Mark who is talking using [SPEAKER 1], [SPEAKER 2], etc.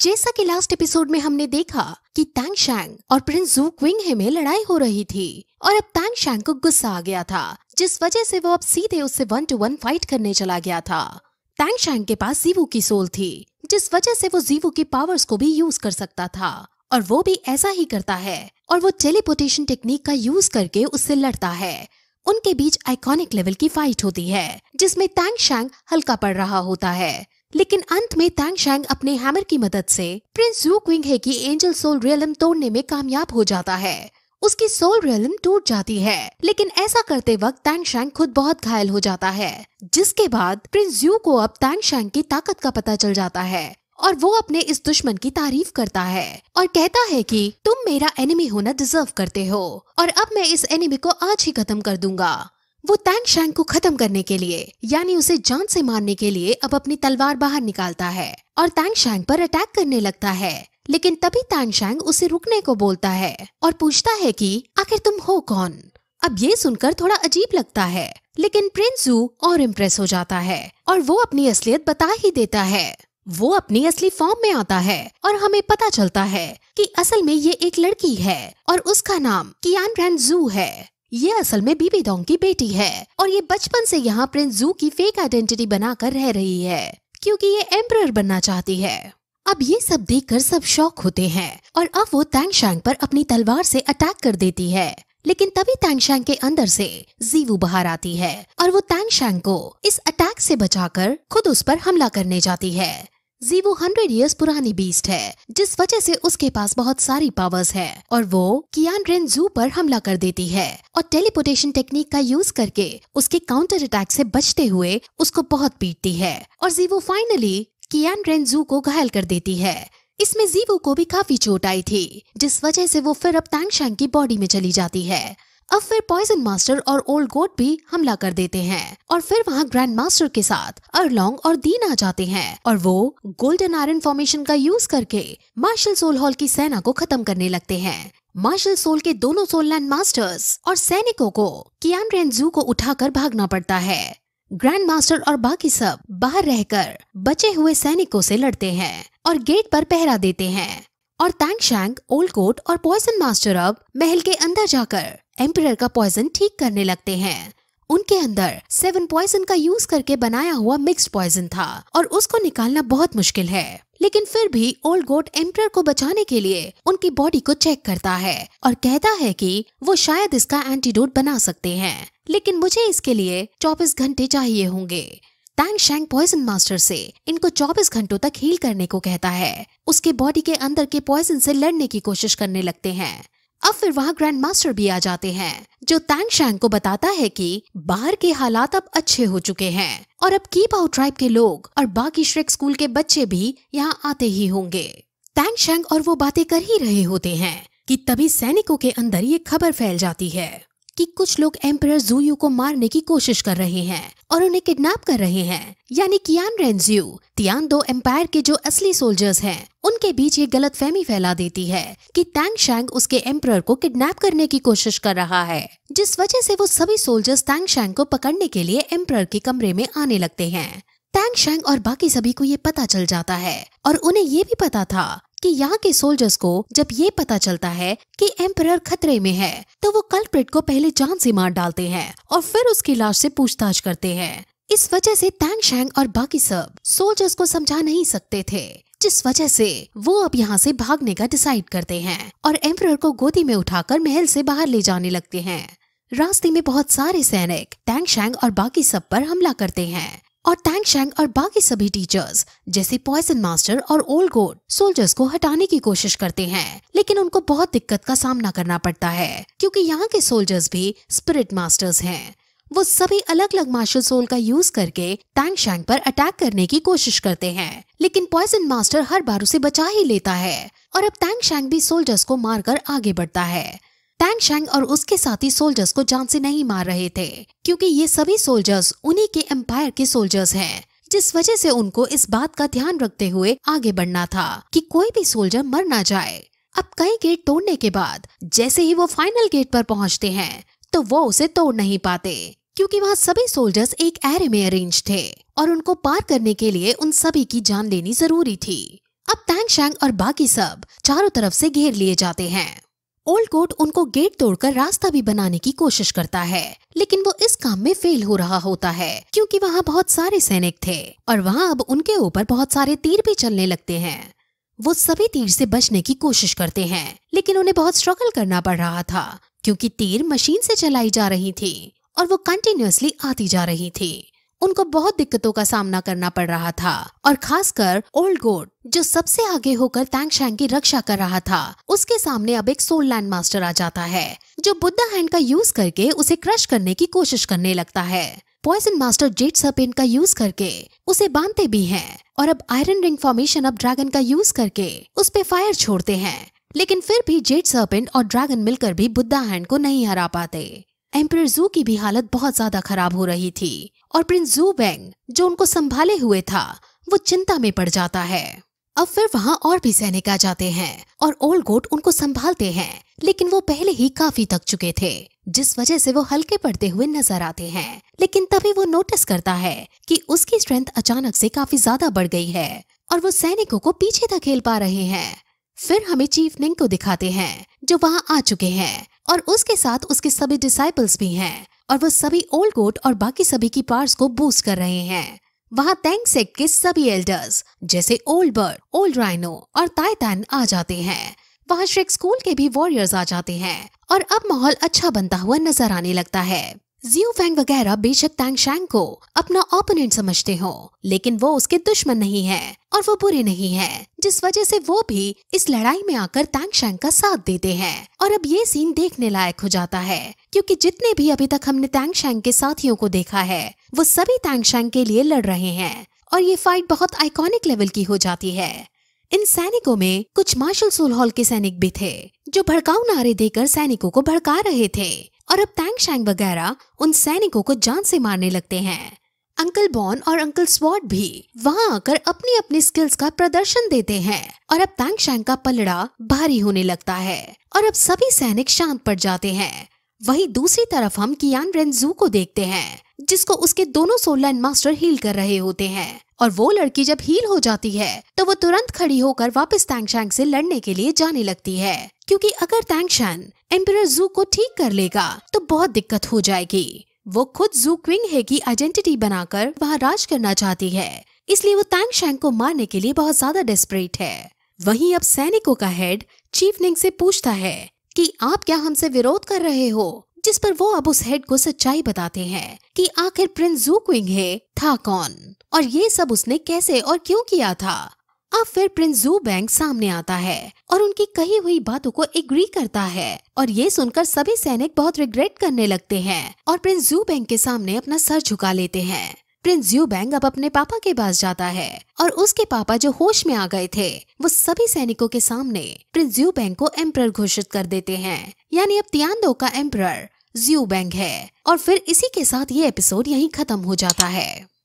[SPEAKER 1] जैसा कि last episode में हमने देखा कि तैंग शैंग और प्रिंस जू क्विंग हे में लड़ाई हो रही थी और अब तैंग शैंग को गुस्सा आ गया था जिस वजह से वो अब सीधे उससे वन टू वन फाइट करने चला गया था तैंग शैंग के पास जीवू की सोल थी जिस वजह से वो जीवू की पावर्स को भी यूज कर सकता था और वो भी ऐसा ही करता है और वो टेलीपोटेशन टेक्निक का यूज करके उससे लड़ता है उनके बीच आइकॉनिक लेवल की फाइट होती है जिसमें तैंग शैंग हल्का पड़ रहा होता है लेकिन अंत में तैंग शैंग अपने हैमर की मदद से प्रिंस जू क्विंग है की एंजल सोल रियलम तोड़ने में कामयाब हो जाता है उसकी सोल रियलम टूट जाती है लेकिन ऐसा करते वक्त तैंग शैंग खुद बहुत घायल हो जाता है जिसके बाद प्रिंस जू को अब तैंग शैंग की ताकत का पता चल जाता है और वो अपने इस दुश्मन की तारीफ करता है और कहता है कि तुम मेरा एनिमी होना डिजर्व करते हो और अब मैं इस एनिमी को आज ही खत्म कर दूंगा वो तैंग शैंग को खत्म करने के लिए यानी उसे जान से मारने के लिए अब अपनी तलवार बाहर निकालता है और तैंग शैंग पर अटैक करने लगता है लेकिन तभी तैंग शैंग उसे रुकने को बोलता है और पूछता है कि आखिर तुम हो कौन अब ये सुनकर थोड़ा अजीब लगता है लेकिन प्रिंस जू और इम्प्रेस हो जाता है और वो अपनी असलियत बता ही देता है वो अपनी असली फॉर्म में आता है और हमें पता चलता है कि असल में ये एक लड़की है और उसका नाम कियान रैन जू है ये असल में बीबी डोंग की बेटी है और ये बचपन से यहाँ प्रिंस जू की फेक आइडेंटिटी बनाकर रह रही है क्योंकि ये एम्प्रर बनना चाहती है अब ये सब देखकर सब शौक होते हैं और अब वो तैंग शैंग पर अपनी तलवार से अटैक कर देती है लेकिन तभी शैंग के अंदर से जीवू बाहर आती है और वो शैंग को इस अटैक से बचाकर खुद उस पर हमला करने जाती है जीवो हंड्रेड ईयर्स पुरानी बीस्ट है जिस वजह से उसके पास बहुत सारी पावर्स है और वो कियान रेन जू पर हमला कर देती है और टेलीपोटेशन टेक्निक का यूज करके उसके काउंटर अटैक से बचते हुए उसको बहुत पीटती है और जीवो फाइनली कियान रेन जू को घायल कर देती है इसमें जीवो को भी काफी चोट आई थी जिस वजह से वो फिर अब तैंगशांग की बॉडी में चली जाती है अब फिर पॉइजन मास्टर और ओल्ड गोट भी हमला कर देते हैं और फिर वहाँ ग्रैंड मास्टर के साथ अरलोंग और दीन आ जाते हैं और वो गोल्डन आयरन फॉर्मेशन का यूज करके मार्शल सोल हॉल की सेना को खत्म करने लगते हैं मार्शल सोल के दोनों लैंड मास्टर्स और सैनिकों को कियान रेंजू को उठाकर भागना पड़ता है ग्रैंड मास्टर और बाकी सब बाहर रहकर बचे हुए सैनिकों से लड़ते हैं और गेट पर पहरा देते हैं और तैंग शैंग ओल्ड कोट और पॉइसन मास्टर अब महल के अंदर जाकर एम्पर का पॉइजन ठीक करने लगते हैं उनके अंदर सेवन पॉइजन का यूज करके बनाया हुआ मिक्स्ड पॉइजन था और उसको निकालना बहुत मुश्किल है लेकिन फिर भी ओल्ड गोट एम्पर को बचाने के लिए उनकी बॉडी को चेक करता है और कहता है कि वो शायद इसका एंटीडोट बना सकते हैं लेकिन मुझे इसके लिए चौबीस घंटे चाहिए होंगे टैंग शैंग पॉइजन मास्टर से इनको 24 घंटों तक हील करने को कहता है उसके बॉडी के अंदर के पॉइजन से लड़ने की कोशिश करने लगते हैं अब फिर वहाँ ग्रैंड मास्टर भी आ जाते हैं जो तैंग शैंग को बताता है कि बाहर के हालात अब अच्छे हो चुके हैं और अब कीप आउट ट्राइब के लोग और बाकी श्रेक स्कूल के बच्चे भी यहाँ आते ही होंगे तैंग शैंग और वो बातें कर ही रहे होते हैं कि तभी सैनिकों के अंदर ये खबर फैल जाती है कि कुछ लोग एम्पर जूयू को मारने की कोशिश कर रहे हैं और उन्हें किडनैप कर रहे हैं यानी कियान रेंजू तियान दो एम्पायर के जो असली सोल्जर्स हैं उनके बीच ये गलत फहमी फैला देती है कि टैंग शैंग उसके एम्पर को किडनैप करने की कोशिश कर रहा है जिस वजह से वो सभी सोल्जर्स टैंग शैंग को पकड़ने के लिए एम्पर के कमरे में आने लगते हैं टैंग शैंग और बाकी सभी को ये पता चल जाता है और उन्हें ये भी पता था कि यहाँ के सोल्जर्स को जब ये पता चलता है कि एम्पर खतरे में है तो वो कल्प्रिट को पहले जान से मार डालते हैं और फिर उसकी लाश से पूछताछ करते हैं इस वजह से तैंग शैंग और बाकी सब सोल्जर्स को समझा नहीं सकते थे जिस वजह से वो अब यहाँ से भागने का डिसाइड करते हैं और एम्पर को गोदी में उठाकर महल से बाहर ले जाने लगते हैं रास्ते में बहुत सारे सैनिक टैंग शैंग और बाकी सब पर हमला करते हैं और टैंग शैंग और बाकी सभी टीचर्स जैसे पॉइजन मास्टर और ओल्ड गोड सोल्जर्स को हटाने की कोशिश करते हैं लेकिन उनको बहुत दिक्कत का सामना करना पड़ता है क्योंकि यहाँ के सोल्जर्स भी स्पिरिट मास्टर्स हैं वो सभी अलग अलग मार्शल सोल का यूज करके टैंक शैंग पर अटैक करने की कोशिश करते हैं लेकिन पॉइजन मास्टर हर बार उसे बचा ही लेता है और अब टैंक शैंग भी सोल्जर्स को मारकर आगे बढ़ता है टैंग शैंग और उसके साथी सोल्जर्स को जान से नहीं मार रहे थे क्योंकि ये सभी सोल्जर्स उन्हीं के एम्पायर के सोल्जर्स हैं जिस वजह से उनको इस बात का ध्यान रखते हुए आगे बढ़ना था कि कोई भी सोल्जर मर ना जाए अब कई गेट तोड़ने के बाद जैसे ही वो फाइनल गेट पर पहुंचते हैं तो वो उसे तोड़ नहीं पाते क्योंकि वहाँ सभी सोल्जर्स एक एरे में अरेंज थे और उनको पार करने के लिए उन सभी की जान लेनी जरूरी थी अब टैंग शैंग और बाकी सब चारों तरफ से घेर लिए जाते हैं ओल्ड कोट उनको गेट तोड़कर रास्ता भी बनाने की कोशिश करता है लेकिन वो इस काम में फेल हो रहा होता है क्योंकि वहाँ बहुत सारे सैनिक थे और वहाँ अब उनके ऊपर बहुत सारे तीर भी चलने लगते हैं वो सभी तीर से बचने की कोशिश करते हैं लेकिन उन्हें बहुत स्ट्रगल करना पड़ रहा था क्योंकि तीर मशीन से चलाई जा रही थी और वो कंटिन्यूसली आती जा रही थी उनको बहुत दिक्कतों का सामना करना पड़ रहा था और खासकर ओल्ड गोड जो सबसे आगे होकर शैंग की रक्षा कर रहा था उसके सामने अब एक सोल लैंड मास्टर आ जाता है जो बुद्धा हैंड का यूज करके उसे क्रश करने की कोशिश करने लगता है पॉइजन मास्टर जेट सर्पेंट का यूज करके उसे बांधते भी हैं और अब आयरन रिंग फॉर्मेशन अब ड्रैगन का यूज करके उस पे फायर छोड़ते हैं लेकिन फिर भी जेट सर्पेंट और ड्रैगन मिलकर भी बुद्धा हैंड को नहीं हरा पाते एम्पर जू की भी हालत बहुत ज्यादा खराब हो रही थी और प्रिंस जू बैंग जो उनको संभाले हुए था वो चिंता में पड़ जाता है अब फिर वहाँ और भी सैनिक आ जाते हैं और ओल्ड गोट उनको संभालते हैं लेकिन वो पहले ही काफी थक चुके थे जिस वजह से वो हल्के पड़ते हुए नजर आते हैं लेकिन तभी वो नोटिस करता है कि उसकी स्ट्रेंथ अचानक से काफी ज्यादा बढ़ गई है और वो सैनिकों को पीछे धकेल पा रहे हैं फिर हमें चीफ निंग को दिखाते हैं जो वहाँ आ चुके हैं और उसके साथ उसके सभी डिसाइपल्स भी हैं और वो सभी ओल्ड कोट और बाकी सभी की पार्स को बूस्ट कर रहे हैं वहाँ तेंग सेक्ट के सभी एल्डर्स जैसे ओल्ड बर्ड ओल्ड राइनो और ताइतान आ जाते हैं वहाँ श्रेक स्कूल के भी वॉरियर्स आ जाते हैं और अब माहौल अच्छा बनता हुआ नजर आने लगता है जियो फैंग वगैरह बेशक तैंग शैंग को अपना ओपोनेंट समझते हो लेकिन वो उसके दुश्मन नहीं है और वो बुरे नहीं है जिस वजह से वो भी इस लड़ाई में आकर तैंग शैंग का साथ देते हैं और अब ये सीन देखने लायक हो जाता है क्योंकि जितने भी अभी तक हमने तैंग शैंग के साथियों को देखा है वो सभी तैंग शैंग के लिए लड़ रहे हैं और ये फाइट बहुत आइकॉनिक लेवल की हो जाती है इन सैनिकों में कुछ मार्शल सोलहॉल के सैनिक भी थे जो भड़काऊ नारे देकर सैनिकों को भड़का रहे थे और अब टैंक शैंग वगैरह उन सैनिकों को जान से मारने लगते हैं अंकल बॉन और अंकल स्वॉट भी वहां आकर अपनी अपनी स्किल्स का प्रदर्शन देते हैं और अब टैंक शैंग का पलड़ा भारी होने लगता है और अब सभी सैनिक शांत पड़ जाते हैं वहीं दूसरी तरफ हम कियान रेंजू को देखते हैं जिसको उसके दोनों लाइन मास्टर हील कर रहे होते हैं और वो लड़की जब हील हो जाती है तो वो तुरंत खड़ी होकर वापस तैंगशांग से लड़ने के लिए जाने लगती है क्योंकि अगर तैंगशान एम्पर जू को ठीक कर लेगा तो बहुत दिक्कत हो जाएगी वो खुद जू क्विंग है की आइडेंटिटी बनाकर वहाँ राज करना चाहती है इसलिए वो तैंगशांग को मारने के लिए बहुत ज्यादा डेस्परेट है वहीं अब सैनिकों का हेड चीफ निंग से पूछता है कि आप क्या हमसे विरोध कर रहे हो जिस पर वो अब उस हेड को सच्चाई बताते हैं कि आखिर प्रिंस जू क्विंग है था कौन और ये सब उसने कैसे और क्यों किया था अब फिर प्रिंस जू बैंक सामने आता है और उनकी कही हुई बातों को एग्री करता है और ये सुनकर सभी सैनिक बहुत रिग्रेट करने लगते हैं और प्रिंस जू बैंक के सामने अपना सर झुका लेते हैं प्रिंस यू बैंग अब अपने पापा के पास जाता है और उसके पापा जो होश में आ गए थे वो सभी सैनिकों के सामने प्रिंस यू बैंग को एम्प्रर घोषित कर देते हैं यानी अब तियानदो का एम्प्रर ज्यू बैंग है और फिर इसी के साथ ये एपिसोड यहीं खत्म हो जाता है